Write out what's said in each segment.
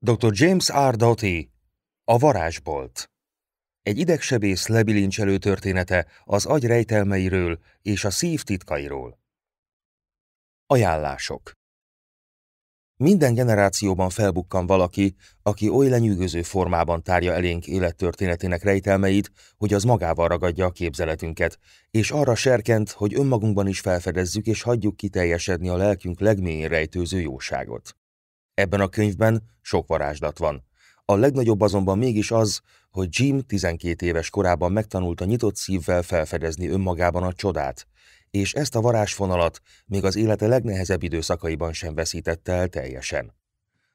Dr. James R. Doughty, a varázsbolt. Egy idegsebész lebilincselő története az agy rejtelmeiről és a szív titkairól. Ajánlások Minden generációban felbukkan valaki, aki oly lenyűgöző formában tárja elénk élettörténetének rejtelmeit, hogy az magával ragadja a képzeletünket, és arra serkent, hogy önmagunkban is felfedezzük és hagyjuk kiteljesedni a lelkünk legmélyén rejtőző jóságot. Ebben a könyvben sok varázslat van. A legnagyobb azonban mégis az, hogy Jim 12 éves korában megtanulta nyitott szívvel felfedezni önmagában a csodát, és ezt a varázsfonalat még az élete legnehezebb időszakaiban sem veszítette el teljesen.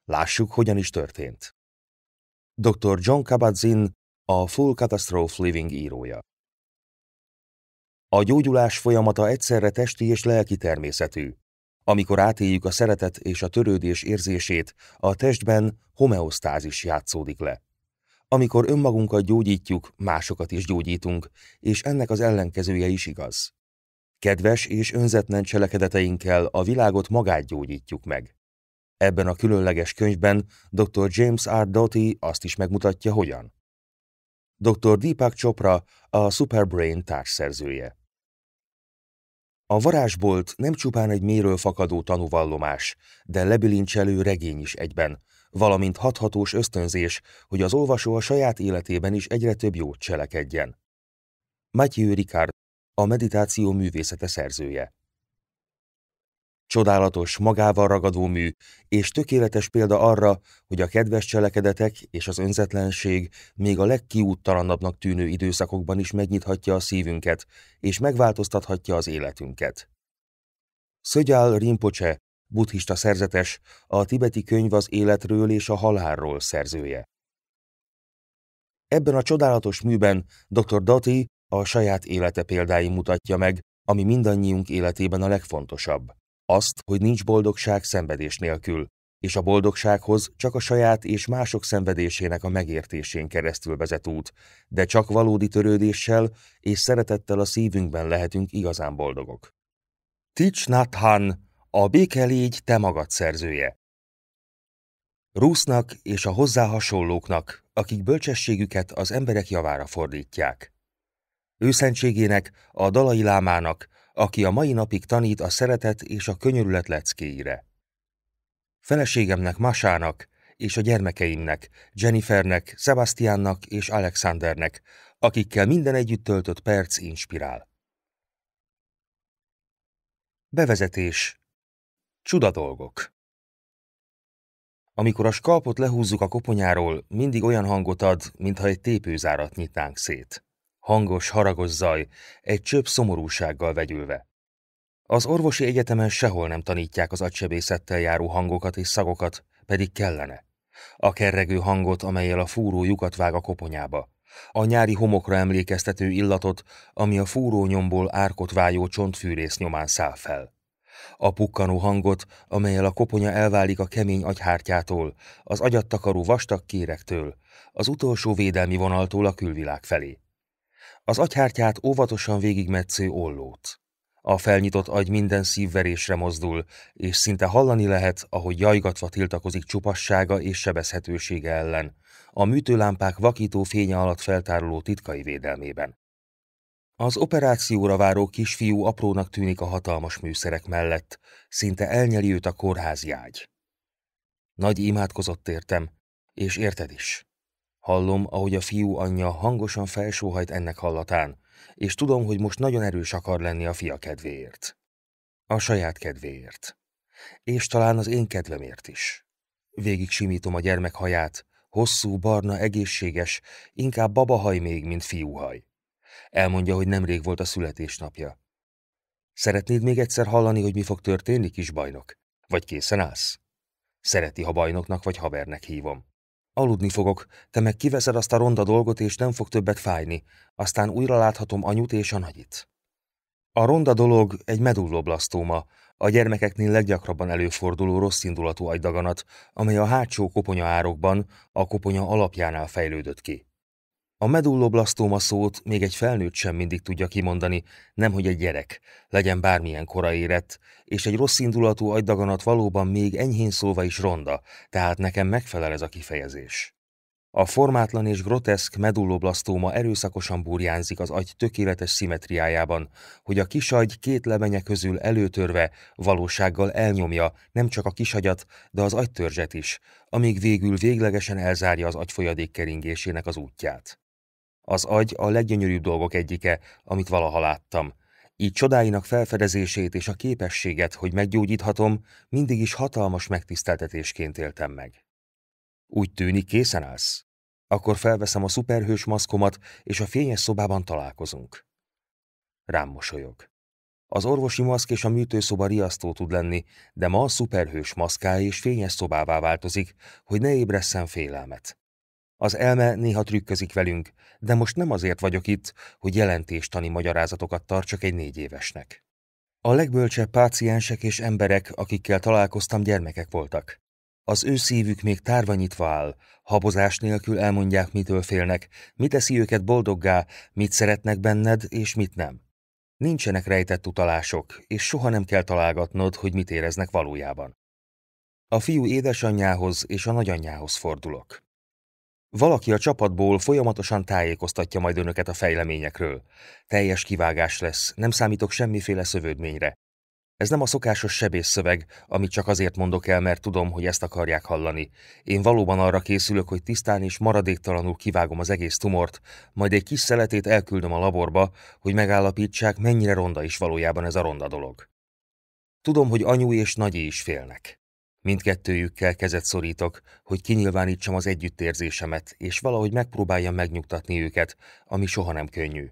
Lássuk, hogyan is történt. Dr. John Kabat-Zinn a Full Catastrophe Living írója. A gyógyulás folyamata egyszerre testi és lelki természetű, amikor átéljük a szeretet és a törődés érzését, a testben homeosztázis játszódik le. Amikor önmagunkat gyógyítjuk, másokat is gyógyítunk, és ennek az ellenkezője is igaz. Kedves és önzetlen cselekedeteinkkel a világot magát gyógyítjuk meg. Ebben a különleges könyvben dr. James R. Doty azt is megmutatja, hogyan. Dr. Deepak Chopra a Superbrain társszerzője. A varázsbolt nem csupán egy méről fakadó tanúvallomás, de lebilincselő regény is egyben, valamint hathatós ösztönzés, hogy az olvasó a saját életében is egyre több jót cselekedjen. Matthieu Ricard, a meditáció művészete szerzője. Csodálatos, magával ragadó mű, és tökéletes példa arra, hogy a kedves cselekedetek és az önzetlenség még a legkiúttalanabbnak tűnő időszakokban is megnyithatja a szívünket, és megváltoztathatja az életünket. Szögyál Rinpoche, buddhista szerzetes, a tibeti könyv az életről és a halálról szerzője. Ebben a csodálatos műben dr. Dati a saját élete példái mutatja meg, ami mindannyiunk életében a legfontosabb azt, hogy nincs boldogság szenvedés nélkül, és a boldogsághoz csak a saját és mások szenvedésének a megértésén keresztül vezet út, de csak valódi törődéssel és szeretettel a szívünkben lehetünk igazán boldogok. Tics Nathan, a béke légy te magad szerzője. Rusznak és a hozzá hasonlóknak, akik bölcsességüket az emberek javára fordítják. Őszentségének, a dalai lámának, aki a mai napig tanít a szeretet és a könyörület leckéire. Feleségemnek, Masának és a gyermekeimnek, Jennifernek, Sebastiannak és Alexandernek, akikkel minden együtt töltött perc inspirál. Bevezetés. Csuda dolgok. Amikor a skalpot lehúzzuk a koponyáról, mindig olyan hangot ad, mintha egy tépőzárat nyitnánk szét hangos, haragos zaj, egy csöp szomorúsággal vegyülve. Az orvosi egyetemen sehol nem tanítják az agysebészettel járó hangokat és szagokat, pedig kellene. A kerregő hangot, amelyel a fúró lyukat vág a koponyába. A nyári homokra emlékeztető illatot, ami a fúró nyomból árkot vájó csontfűrész nyomán száll fel. A pukkanó hangot, amelyel a koponya elválik a kemény agyhártyától, az agyattakaró vastag kérektől, az utolsó védelmi vonaltól a külvilág felé az agyhártyát óvatosan végigmetsző ollót. A felnyitott agy minden szívverésre mozdul, és szinte hallani lehet, ahogy jajgatva tiltakozik csupassága és sebezhetősége ellen, a műtőlámpák vakító fénye alatt feltáruló titkai védelmében. Az operációra váró kisfiú aprónak tűnik a hatalmas műszerek mellett, szinte elnyeli őt a kórházi ágy. Nagy imádkozott értem, és érted is. Hallom, ahogy a fiú anyja hangosan felsóhajt ennek hallatán, és tudom, hogy most nagyon erős akar lenni a fia kedvéért. A saját kedvéért. És talán az én kedvemért is. Végig simítom a gyermek haját, hosszú, barna, egészséges, inkább babahaj még, mint fiúhaj. Elmondja, hogy nemrég volt a születésnapja. Szeretnéd még egyszer hallani, hogy mi fog történni, kis bajnok? Vagy készen állsz? Szereti, ha bajnoknak vagy havernek hívom. Aludni fogok, te meg kiveszed azt a ronda dolgot, és nem fog többet fájni. Aztán újra láthatom anyut és a nagyit. A ronda dolog egy medulloblasztóma, a gyermekeknél leggyakrabban előforduló rosszindulatú agydaganat, amely a hátsó koponya árokban, a koponya alapjánál fejlődött ki. A medulloblasztóma szót még egy felnőtt sem mindig tudja kimondani, nemhogy egy gyerek, legyen bármilyen kora érett, és egy rossz indulatú agydaganat valóban még enyhén szóva is ronda, tehát nekem megfelel ez a kifejezés. A formátlan és groteszk medulloblasztóma erőszakosan burjánzik az agy tökéletes szimetriájában, hogy a kisagy két lebenye közül előtörve valósággal elnyomja nem csak a kisagyat, de az agytörzset is, amíg végül véglegesen elzárja az agyfolyadék keringésének az útját. Az agy a leggyönyörűbb dolgok egyike, amit valaha láttam. Így csodáinak felfedezését és a képességet, hogy meggyógyíthatom, mindig is hatalmas megtiszteltetésként éltem meg. Úgy tűnik, készen állsz? Akkor felveszem a szuperhős maszkomat, és a fényes szobában találkozunk. Rám mosolyog. Az orvosi maszk és a műtőszoba riasztó tud lenni, de ma a szuperhős maszká és fényes szobává változik, hogy ne ébresszen félelmet. Az elme néha trükközik velünk, de most nem azért vagyok itt, hogy jelentéstani magyarázatokat tartsak egy négy évesnek. A legbölcsebb páciensek és emberek, akikkel találkoztam, gyermekek voltak. Az ő szívük még tárva nyitva áll, habozás nélkül elmondják, mitől félnek, mit teszi őket boldoggá, mit szeretnek benned és mit nem. Nincsenek rejtett utalások, és soha nem kell találgatnod, hogy mit éreznek valójában. A fiú édesanyjához és a nagyanyjához fordulok. Valaki a csapatból folyamatosan tájékoztatja majd önöket a fejleményekről. Teljes kivágás lesz, nem számítok semmiféle szövődményre. Ez nem a szokásos sebészszöveg, amit csak azért mondok el, mert tudom, hogy ezt akarják hallani. Én valóban arra készülök, hogy tisztán és maradéktalanul kivágom az egész tumort, majd egy kis szeletét elküldöm a laborba, hogy megállapítsák, mennyire ronda is valójában ez a ronda dolog. Tudom, hogy anyu és nagyi is félnek. Mindkettőjükkel kezet szorítok, hogy kinyilvánítsam az együttérzésemet, és valahogy megpróbáljam megnyugtatni őket, ami soha nem könnyű.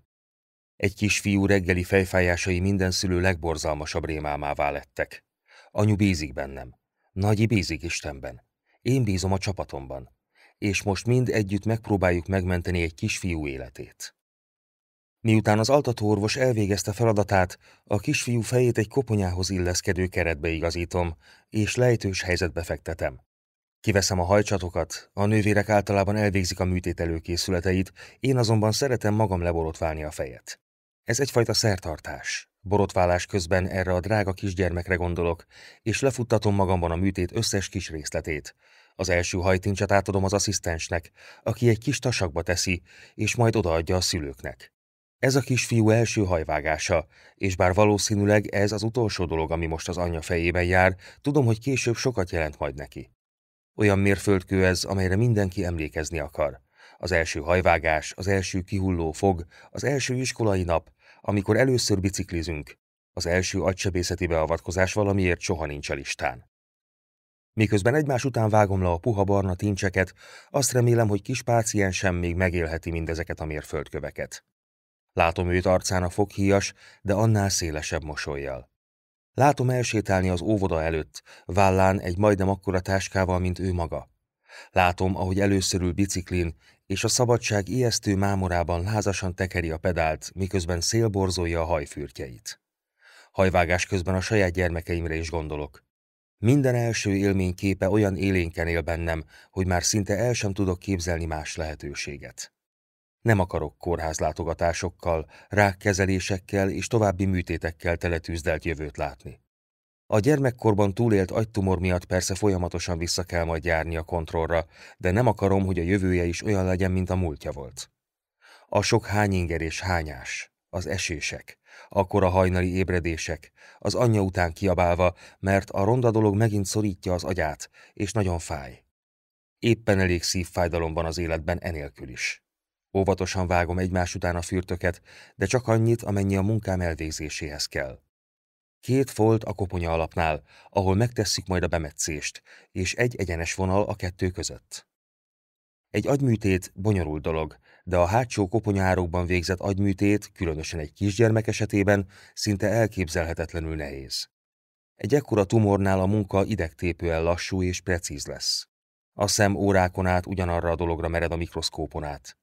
Egy kis fiú reggeli fejfájásai minden szülő legborzalmasabb rémálmává lettek. Anyu bízik bennem. Nagyi bízik Istenben. Én bízom a csapatomban. És most mind együtt megpróbáljuk megmenteni egy kis fiú életét. Miután az altatóorvos elvégezte feladatát, a kisfiú fejét egy koponyához illeszkedő keretbe igazítom, és lejtős helyzetbe fektetem. Kiveszem a hajcsatokat, a nővérek általában elvégzik a műtét előkészületeit, én azonban szeretem magam leborotválni a fejet. Ez egyfajta szertartás. Borotválás közben erre a drága kisgyermekre gondolok, és lefuttatom magamban a műtét összes kis részletét. Az első hajtincset átadom az asszisztensnek, aki egy kis tasakba teszi, és majd odaadja a szülőknek. Ez a kisfiú első hajvágása, és bár valószínűleg ez az utolsó dolog, ami most az anyja fejében jár, tudom, hogy később sokat jelent majd neki. Olyan mérföldkő ez, amelyre mindenki emlékezni akar. Az első hajvágás, az első kihulló fog, az első iskolai nap, amikor először biciklizünk, az első agysebészeti beavatkozás valamiért soha nincs a listán. Miközben egymás után vágom le a puha barna tincseket, azt remélem, hogy kis páciensem még megélheti mindezeket a mérföldköveket. Látom őt arcán a foghíjas, de annál szélesebb mosolyjal. Látom elsétálni az óvoda előtt, vállán egy majdnem akkora táskával, mint ő maga. Látom, ahogy előszörül biciklin, és a szabadság ijesztő mámorában lázasan tekeri a pedált, miközben szélborzolja a hajfürtjeit. Hajvágás közben a saját gyermekeimre is gondolok. Minden első élmény képe olyan élénken él bennem, hogy már szinte el sem tudok képzelni más lehetőséget. Nem akarok kórházlátogatásokkal, rákkezelésekkel és további műtétekkel teletűzdelt jövőt látni. A gyermekkorban túlélt agytumor miatt persze folyamatosan vissza kell majd járni a kontrollra, de nem akarom, hogy a jövője is olyan legyen, mint a múltja volt. A sok hányinger és hányás, az esések, akkor a hajnali ébredések, az anyja után kiabálva, mert a ronda dolog megint szorítja az agyát, és nagyon fáj. Éppen elég szívfájdalom van az életben enélkül is. Óvatosan vágom egymás után a fürtöket, de csak annyit, amennyi a munkám elvégzéséhez kell. Két folt a koponya alapnál, ahol megtesszük majd a bemetszést, és egy egyenes vonal a kettő között. Egy agyműtét bonyolult dolog, de a hátsó koponyárokban végzett agyműtét, különösen egy kisgyermek esetében, szinte elképzelhetetlenül nehéz. Egy ekkora tumornál a munka idegtépően lassú és precíz lesz. A szem órákon át ugyanarra a dologra mered a mikroszkópon át.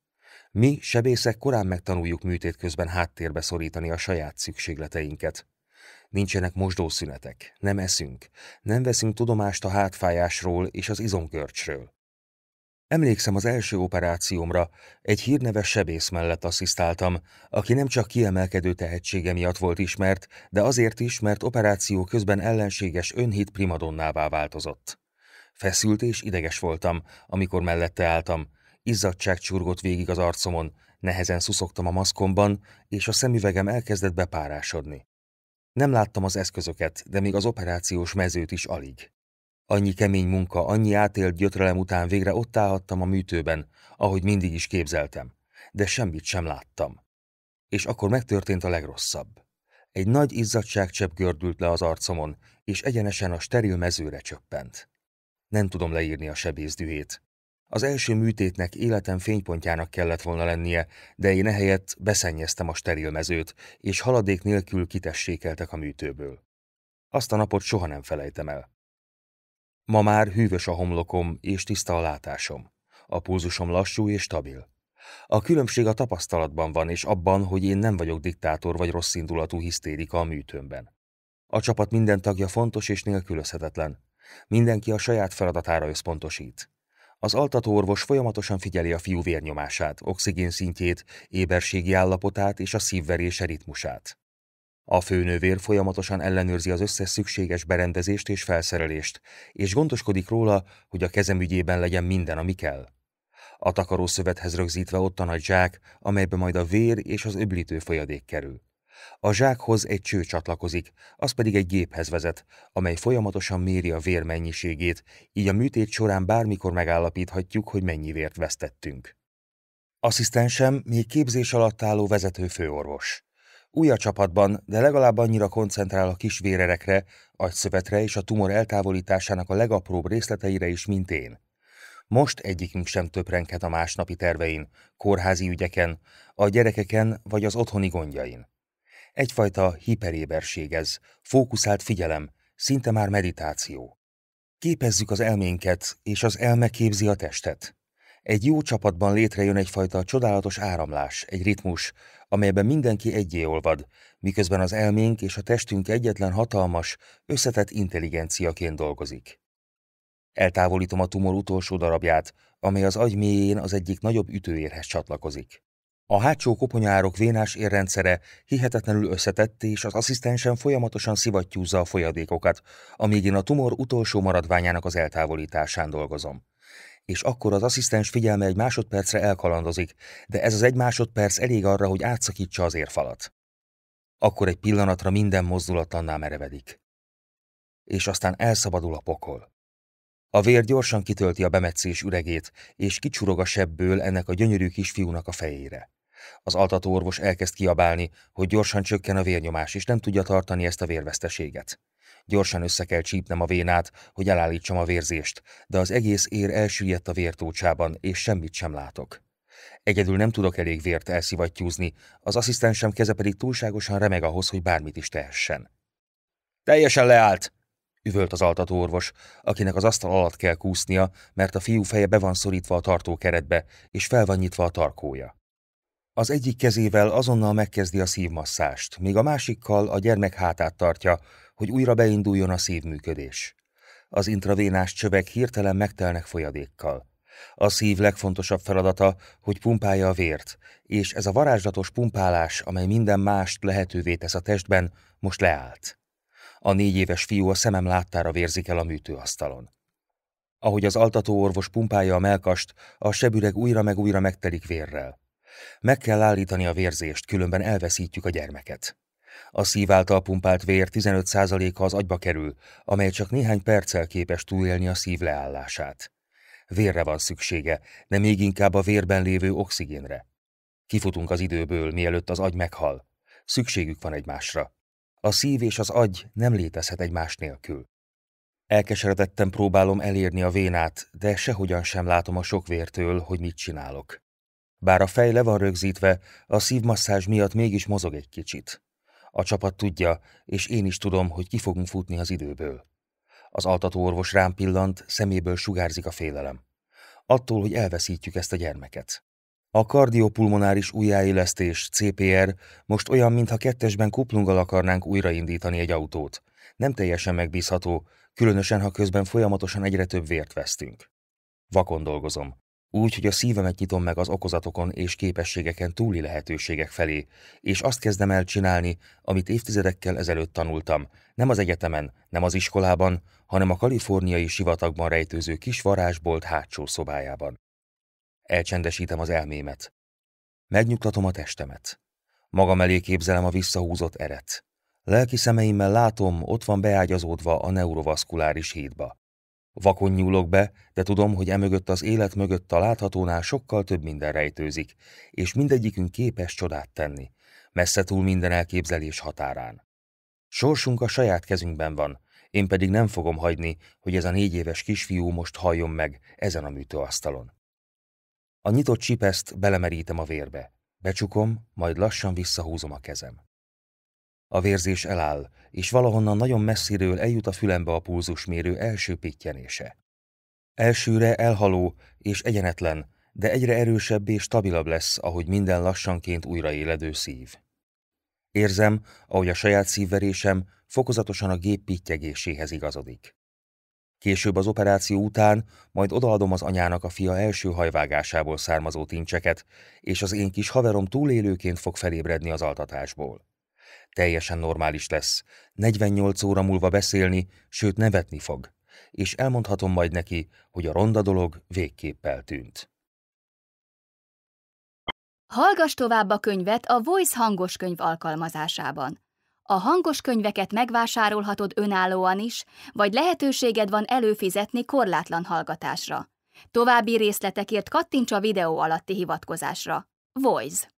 Mi, sebészek, korán megtanuljuk műtét közben háttérbe szorítani a saját szükségleteinket. Nincsenek mosdószünetek, nem eszünk, nem veszünk tudomást a hátfájásról és az izomkörcsről. Emlékszem az első operációmra, egy hírneves sebész mellett asszisztáltam, aki nem csak kiemelkedő tehetsége miatt volt ismert, de azért is, mert operáció közben ellenséges önhit primadonnává változott. Feszült és ideges voltam, amikor mellette álltam, Izzadság csurgott végig az arcomon, nehezen szuszogtam a maszkomban, és a szemüvegem elkezdett bepárásodni. Nem láttam az eszközöket, de még az operációs mezőt is alig. Annyi kemény munka, annyi átélt gyötrelem után végre ott állhattam a műtőben, ahogy mindig is képzeltem, de semmit sem láttam. És akkor megtörtént a legrosszabb. Egy nagy izzadságcsepp gördült le az arcomon, és egyenesen a steril mezőre csöppent. Nem tudom leírni a sebész dühét. Az első műtétnek életem fénypontjának kellett volna lennie, de én ehelyett beszennyeztem a sterilmezőt, és haladék nélkül kitessékeltek a műtőből. Azt a napot soha nem felejtem el. Ma már hűvös a homlokom és tiszta a látásom. A pulzusom lassú és stabil. A különbség a tapasztalatban van, és abban, hogy én nem vagyok diktátor vagy rosszindulatú hisztérika a műtőmben. A csapat minden tagja fontos és nélkülözhetetlen. Mindenki a saját feladatára összpontosít. Az altatóorvos folyamatosan figyeli a fiú vérnyomását, oxigén szintjét, éberségi állapotát és a szívverése ritmusát. A főnővér folyamatosan ellenőrzi az összes szükséges berendezést és felszerelést, és gondoskodik róla, hogy a kezemügyében legyen minden, ami kell. A takarószövethez rögzítve ott a nagy zsák, amelybe majd a vér és az öblítő folyadék kerül. A zsákhoz egy cső csatlakozik, az pedig egy géphez vezet, amely folyamatosan méri a vér mennyiségét, így a műtét során bármikor megállapíthatjuk, hogy mennyi vért vesztettünk. Asszisztensem még képzés alatt álló vezető főorvos. Új a csapatban, de legalább annyira koncentrál a kis vérerekre, agyszövetre és a tumor eltávolításának a legapróbb részleteire is, mint én. Most egyikünk sem töprenket a másnapi tervein, kórházi ügyeken, a gyerekeken vagy az otthoni gondjain. Egyfajta hiperéberség ez, fókuszált figyelem, szinte már meditáció. Képezzük az elménket, és az elme képzi a testet. Egy jó csapatban létrejön egyfajta csodálatos áramlás, egy ritmus, amelyben mindenki egyé olvad, miközben az elménk és a testünk egyetlen hatalmas, összetett intelligenciaként dolgozik. Eltávolítom a tumor utolsó darabját, amely az agy mélyén az egyik nagyobb ütőérhez csatlakozik. A hátsó koponyárok vénás érrendszere hihetetlenül összetett, és az asszisztensen folyamatosan szivattyúzza a folyadékokat, amíg én a tumor utolsó maradványának az eltávolításán dolgozom. És akkor az asszisztens figyelme egy másodpercre elkalandozik, de ez az egy másodperc elég arra, hogy átszakítsa az érfalat. Akkor egy pillanatra minden mozdulatlanná merevedik. És aztán elszabadul a pokol. A vér gyorsan kitölti a bemetszés üregét, és kicsurog a sebből ennek a gyönyörű kisfiúnak a fejére. Az altató orvos elkezd kiabálni, hogy gyorsan csökken a vérnyomás, és nem tudja tartani ezt a vérveszteséget. Gyorsan össze kell csípnem a vénát, hogy elállítsam a vérzést, de az egész ér elsüllyedt a vértócsában, és semmit sem látok. Egyedül nem tudok elég vért elszivattyúzni, az asszisztensem keze pedig túlságosan remeg ahhoz, hogy bármit is tehessen. Teljesen leállt! üvölt az altató orvos, akinek az asztal alatt kell kúsznia, mert a fiú feje be van szorítva a tartókeretbe, és fel van nyitva a tarkója. Az egyik kezével azonnal megkezdi a szívmasszást, míg a másikkal a gyermek hátát tartja, hogy újra beinduljon a szívműködés. Az intravénás csövek hirtelen megtelnek folyadékkal. A szív legfontosabb feladata, hogy pumpálja a vért, és ez a varázslatos pumpálás, amely minden mást lehetővé tesz a testben, most leállt. A négy éves fiú a szemem láttára vérzik el a műtőasztalon. Ahogy az altató orvos pumpálja a melkast, a sebüreg újra meg újra megtelik vérrel. Meg kell állítani a vérzést, különben elveszítjük a gyermeket. A szív által pumpált vér 15%-a az agyba kerül, amely csak néhány perccel képes túlélni a szív leállását. Vérre van szüksége, de még inkább a vérben lévő oxigénre. Kifutunk az időből, mielőtt az agy meghal. Szükségük van egymásra. A szív és az agy nem létezhet egymás nélkül. Elkeseredetten próbálom elérni a vénát, de sehogyan sem látom a sok vértől, hogy mit csinálok. Bár a fej le van rögzítve, a szívmasszázs miatt mégis mozog egy kicsit. A csapat tudja, és én is tudom, hogy ki fogunk futni az időből. Az orvos rám pillant, szeméből sugárzik a félelem. Attól, hogy elveszítjük ezt a gyermeket. A kardiopulmonáris újjáélesztés, CPR, most olyan, mintha kettesben kuplunggal akarnánk újraindítani egy autót. Nem teljesen megbízható, különösen, ha közben folyamatosan egyre több vért vesztünk. Vakon dolgozom. Úgy, hogy a szívemet nyitom meg az okozatokon és képességeken túli lehetőségek felé, és azt kezdem el csinálni, amit évtizedekkel ezelőtt tanultam, nem az egyetemen, nem az iskolában, hanem a kaliforniai sivatagban rejtőző kis varázsbolt hátsó szobájában. Elcsendesítem az elmémet. Megnyugtatom a testemet. Magam elé képzelem a visszahúzott eret. Lelki szemeimmel látom, ott van beágyazódva a neurovaszkuláris hídba. Vakon nyúlok be, de tudom, hogy emögött az élet mögött a láthatónál sokkal több minden rejtőzik, és mindegyikünk képes csodát tenni, messze túl minden elképzelés határán. Sorsunk a saját kezünkben van, én pedig nem fogom hagyni, hogy ez a négy éves kisfiú most halljon meg ezen a műtőasztalon. A nyitott csipeszt belemerítem a vérbe. Becsukom, majd lassan visszahúzom a kezem. A vérzés eláll, és valahonnan nagyon messziről eljut a fülembe a pulzusmérő első pittyenése. Elsőre elhaló és egyenetlen, de egyre erősebb és stabilabb lesz, ahogy minden lassanként újraéledő szív. Érzem, ahogy a saját szívverésem fokozatosan a gép pittyegéséhez igazodik. Később az operáció után majd odaadom az anyának a fia első hajvágásából származó tincseket, és az én kis haverom túlélőként fog felébredni az altatásból teljesen normális lesz. 48 óra múlva beszélni, sőt nevetni fog. És elmondhatom majd neki, hogy a ronda dolog végképp eltűnt. Hallgass tovább a könyvet a Voice hangos könyv alkalmazásában. A hangos könyveket megvásárolhatod önállóan is, vagy lehetőséged van előfizetni korlátlan hallgatásra. További részletekért kattints a videó alatti hivatkozásra. Voice